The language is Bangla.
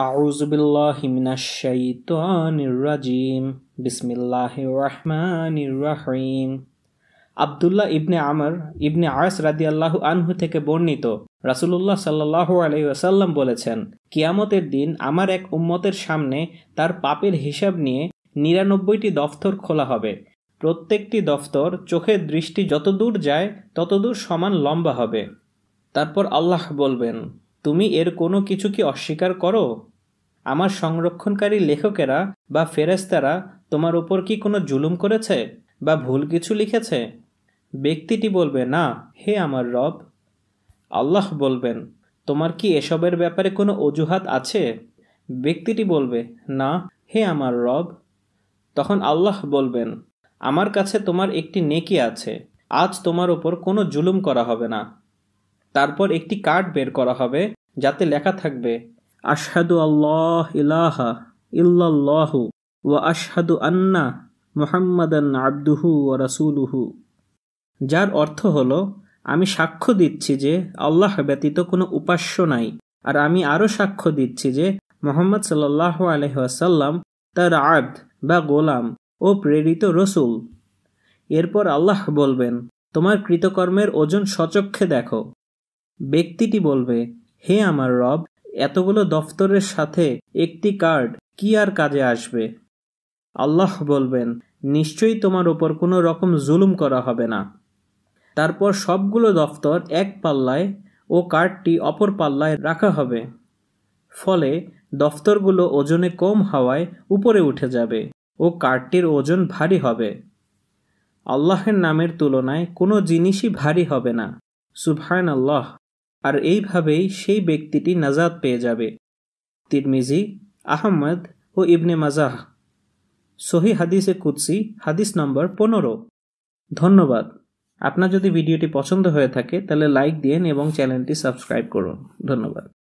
রাজিম বিসমিল্লাহ রহমান রাহিম আবদুল্লাহ ইবনে আমর ইবনে আস রাদি আল্লাহ আনহু থেকে বর্ণিত সাল্লাল্লাহু সাল্লাহ আলাইসাল্লাম বলেছেন কিয়ামতের দিন আমার এক উম্মতের সামনে তার পাপের হিসাব নিয়ে নিরানব্বইটি দফতর খোলা হবে প্রত্যেকটি দফতর চোখের দৃষ্টি যতদূর যায় ততদূর সমান লম্বা হবে তারপর আল্লাহ বলবেন তুমি এর কোনো কিছু কি অস্বীকার করো আমার সংরক্ষণকারী লেখকেরা বা ফেরেস্তারা তোমার ওপর কি কোনো জুলুম করেছে বা ভুল কিছু লিখেছে ব্যক্তিটি বলবে না হে আমার রব আল্লাহ বলবেন তোমার কি এসবের ব্যাপারে কোনো অজুহাত আছে ব্যক্তিটি বলবে না হে আমার রব তখন আল্লাহ বলবেন আমার কাছে তোমার একটি নেকি আছে আজ তোমার ওপর কোনো জুলুম করা হবে না তারপর একটি কার্ড বের করা হবে যাতে লেখা থাকবে আশহাদু আল্লাহ ইলাহা ইল্লাল্লাহু ওয়া আশহাদু আন্না মুহাম্মাদান আব্দুহু ওয়া রাসূলুহু যার অর্থ হলো আমি সাক্ষ্য দিচ্ছি যে আল্লাহ ব্যতীত কোনো উপাস্য নাই আর আমি আরও সাক্ষ্য দিচ্ছি যে মোহাম্মদ সাল্লাহ আলহাসাল্লাম তার আব্দ বা গোলাম ও প্রেরিত রসুল এরপর আল্লাহ বলবেন তোমার কৃতকর্মের ওজন সচক্ষে দেখো ব্যক্তিটি বলবে হে আমার রব এতগুলো দফতরের সাথে একটি কার্ড কি আর কাজে আসবে আল্লাহ বলবেন নিশ্চয়ই তোমার ওপর কোনো রকম জুলুম করা হবে না তারপর সবগুলো দফতর এক পাল্লায় ও কার্ডটি অপর পাল্লায় রাখা হবে ফলে দফতরগুলো ওজনে কম হাওয়ায় উপরে উঠে যাবে ও কার্ডটির ওজন ভারী হবে আল্লাহের নামের তুলনায় কোনো জিনিসই ভারী হবে না সুবহান আল্লাহ আর এইভাবেই সেই ব্যক্তিটি নাজাদ পেয়ে যাবে তিরমিজি আহম্মদ ও ইবনে মাজাহ সহি হাদিসে কুৎসি হাদিস নম্বর পনেরো ধন্যবাদ আপনার যদি ভিডিওটি পছন্দ হয়ে থাকে তাহলে লাইক দিন এবং চ্যানেলটি সাবস্ক্রাইব করুন ধন্যবাদ